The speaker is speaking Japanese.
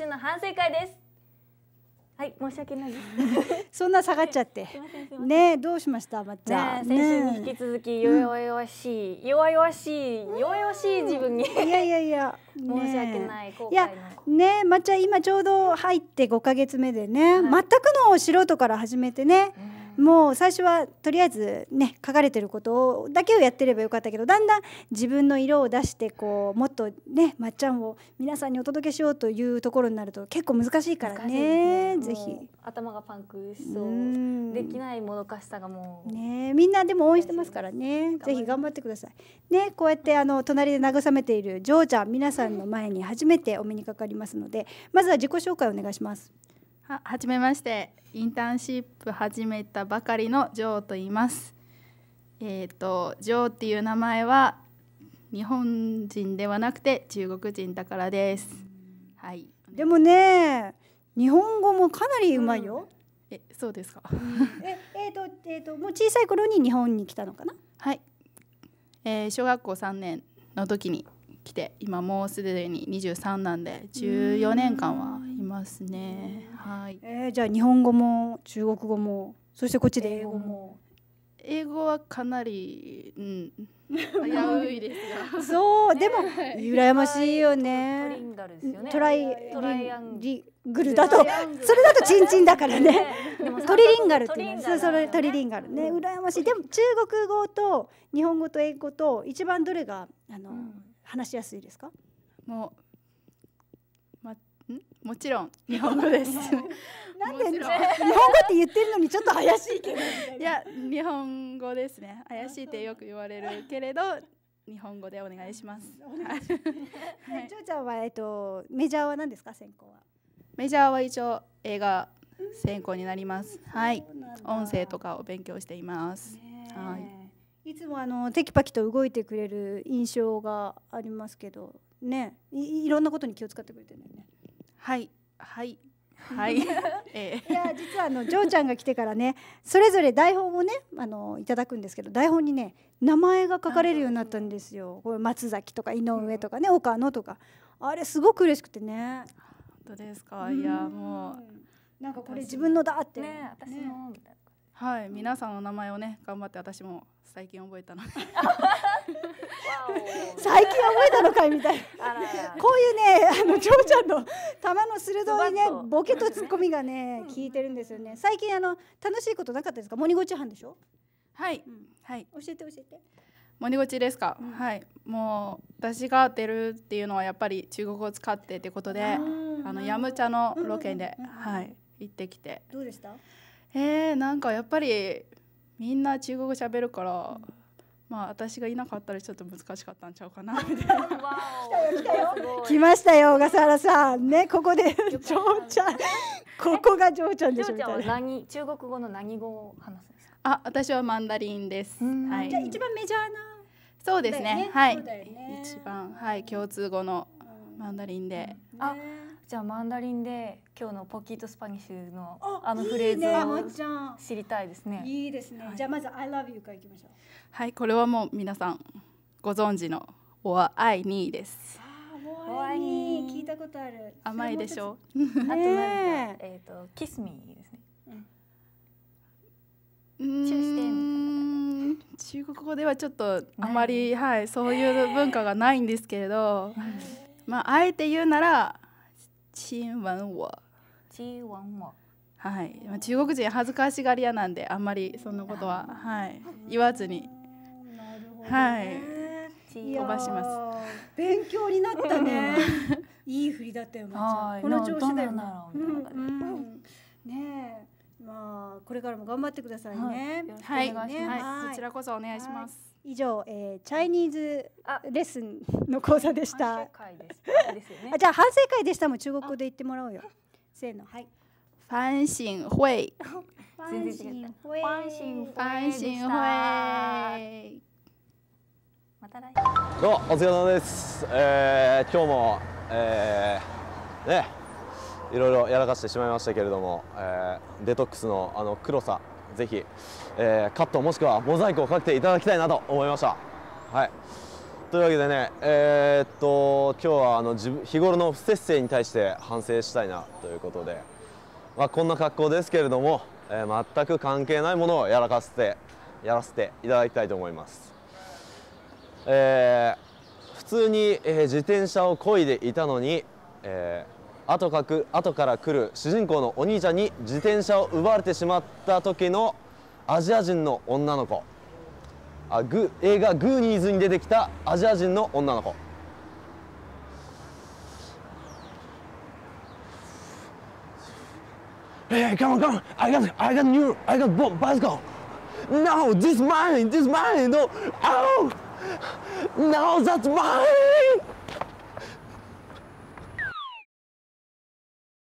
私の反省会ですはい申し訳ないです そんな下がっちゃって ねどうしましたまっちゃん、先週に引き続き弱々しい、弱々しい弱々しい自分にいやいやいや、ね、申し訳ない後悔いやねまっちゃん今ちょうど入って五か月目でね、はい、全くの素人から始めてね、うんもう最初はとりあえずね書かれてることだけをやってればよかったけどだんだん自分の色を出してこうもっとねまっちゃんを皆さんにお届けしようというところになると結構難しいからねねぜひ頭がパンクしそうできないもどかしさがもうねみんなでも応援してますからねぜひ頑張ってくださいねこうやってあの隣で慰めているジョーちゃん皆さんの前に初めてお目にかかりますのでまずは自己紹介お願いします。ははじめましてインターンシップ始めたばかりのジョーと言いますえっ、ー、とジョーっていう名前は日本人ではなくて中国人だからですはいでもね日本語もかなりうまいよ、うん、えそうですか、うええー、とえーと、もう小さい頃に日本に来たのかなはいえー、小学校3年の時に来て今もうすでに23なんで14年間はますね。はい。えー、じゃあ日本語も中国語もそしてこっちで英語も。英語はかなり、うん、危ういですがそうでも羨ましいよねトライトリグルだとそれだとチンチンだからね トリリンガルってねそうそれトリリンガルね羨ましいでも中国語と日本語と英語と一番どれがあの、話しやすいですかもうもちろん日本語です。なんで日本語って言ってるのにちょっと怪しいけど。いや日本語ですね。怪しいってよく言われるけれど。日本語でお願いします。ジョーちゃんはえっとメジャーは何ですか専攻は？メジャーは一応映画専攻になります。はい。音声とかを勉強しています。はい。いつもあのテキパキと動いてくれる印象がありますけどねいろんなことに気を使ってくれてるんだよね。はいはいはい、いや実はあのジョーちゃんが来てからねそれぞれ台本をねあのいただくんですけど台本にね名前が書かれるようになったんですよこれ松崎とか井上とかね、うん、岡野とかあれすごく嬉しくてね本当ですか、いやもうなんかこれ自分のだってね私の、ね、はい皆さんの名前をね頑張って私も最近覚えたので 最近覚えたのかいみたいなこういうねあの長ちゃんの玉の鋭いねボケとツッコミがね聞いてるんですよね最近あの楽しいことなかったですかモニゴチハンでしょはい、うん、はい教えて教えてモニゴチですか、うん、はいもう私が出るっていうのはやっぱり中国語を使ってってことであのヤムチャのロケで、はい行ってきてどうでしたえー、なんかやっぱりみんな中国語喋るから、うんまあ私がいなかったらちょっと難しかったんちゃうかな みたいな。来ましたよ小笠原さんねここでジョーちゃんここがジョーちゃんでしょみたいな。何中国語の何語を話すんですか。あ私はマンダリンです。はい。じゃ一番メジャーな。そうですね。ねはい。ね、一番はい共通語のマンダリンで。あ。じゃあマンダリンで今日のポキットスパニッシュのあのフレーズを知りたいですね。いいですね。じゃあまず I love you からいきましょう。はい、これはもう皆さんご存知の Or I n e です。お愛に聞いたことある。甘いでしょ。う。あとなんえっ、ー、とキスミですね。チューして中国語ではちょっとあまり、はい、そういう文化がないんですけれど、まああえて言うなら亲吻我。亲吻我。はい、中国人恥ずかしがり屋なんであんまりそんなことは、はい、言わずに、なるほど、はい、飛ばします勉強になったね いい振りだったよまちこの調子だよな、ねまあこれからも頑張ってくださいね。はい、はい、はい、こちらこそお願いします。以上、えー、チャイニーズレッスンの講座でした。反省会です。ですね、あ、じゃあ反省会でしたも中国語で言ってもらおうよ。せーの、はい。反省会。反省会。反省会。また来週。どうお疲れ様です。えー、今日も、えー、ね。いろいろやらかしてしまいましたけれども、えー、デトックスのあの黒さぜひ、えー、カットもしくはモザイクをかけていただきたいなと思いました。はいというわけでね、えー、っと今日はあの自分日頃の不節制に対して反省したいなということで、まあ、こんな格好ですけれども、えー、全く関係ないものをやらかせてやらせていただきたいと思います。えー、普通に、えー、自転車をこいでいたのに、えー、後かく後から来る主人公のお兄ちゃんに自転車を奪われてしまった時のアジア人の女の子あグ映画「グーニーズ」に出てきたアジア人の女の子え e y come on, come on! I got, I got new, I got bomb, bicycle! No, this mine, this mine! No, ow! No, that's mine!